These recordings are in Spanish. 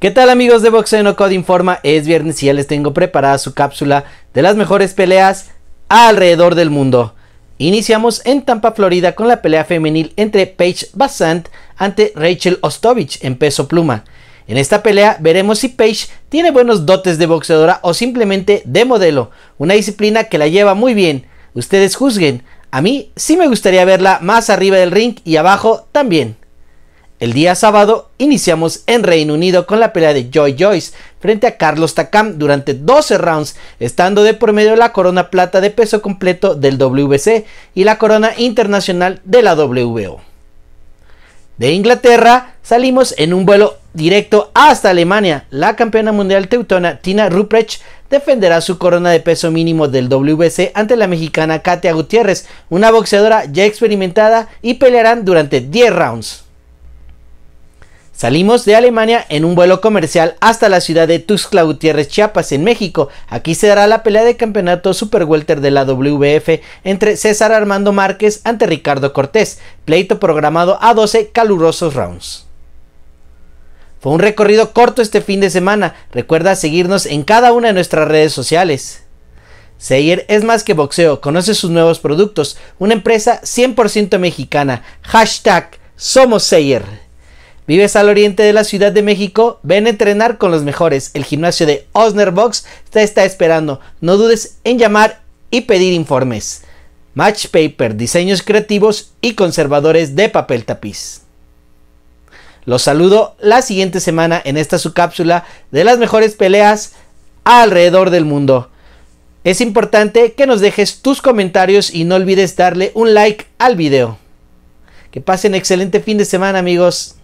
¿Qué tal amigos de Boxeo Code Informa? Es viernes y ya les tengo preparada su cápsula de las mejores peleas alrededor del mundo. Iniciamos en Tampa, Florida con la pelea femenil entre Paige Bassant ante Rachel Ostovich en peso pluma. En esta pelea veremos si Paige tiene buenos dotes de boxeadora o simplemente de modelo, una disciplina que la lleva muy bien. Ustedes juzguen, a mí sí me gustaría verla más arriba del ring y abajo también. El día sábado iniciamos en Reino Unido con la pelea de Joy Joyce frente a Carlos Takam durante 12 rounds, estando de por medio la corona plata de peso completo del WBC y la corona internacional de la WBO. De Inglaterra salimos en un vuelo directo hasta Alemania. La campeona mundial teutona Tina Ruprecht defenderá su corona de peso mínimo del WBC ante la mexicana Katia Gutiérrez, una boxeadora ya experimentada, y pelearán durante 10 rounds. Salimos de Alemania en un vuelo comercial hasta la ciudad de Tuxtla Gutiérrez, Chiapas, en México. Aquí se dará la pelea de campeonato Super Welter de la WBF entre César Armando Márquez ante Ricardo Cortés, pleito programado a 12 calurosos rounds. Fue un recorrido corto este fin de semana. Recuerda seguirnos en cada una de nuestras redes sociales. Seyer es más que boxeo, conoce sus nuevos productos, una empresa 100% mexicana. Hashtag Somos Seyer. Vives al oriente de la Ciudad de México, ven a entrenar con los mejores. El gimnasio de Osner Box te está esperando. No dudes en llamar y pedir informes. Match Paper, diseños creativos y conservadores de papel tapiz. Los saludo la siguiente semana en esta su cápsula de las mejores peleas alrededor del mundo. Es importante que nos dejes tus comentarios y no olvides darle un like al video. Que pasen excelente fin de semana amigos.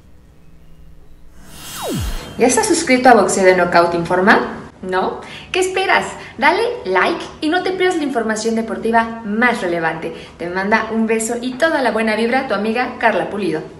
¿Ya estás suscrito a Boxeo de Knockout Informal? ¿No? ¿Qué esperas? Dale like y no te pierdas la información deportiva más relevante. Te manda un beso y toda la buena vibra tu amiga Carla Pulido.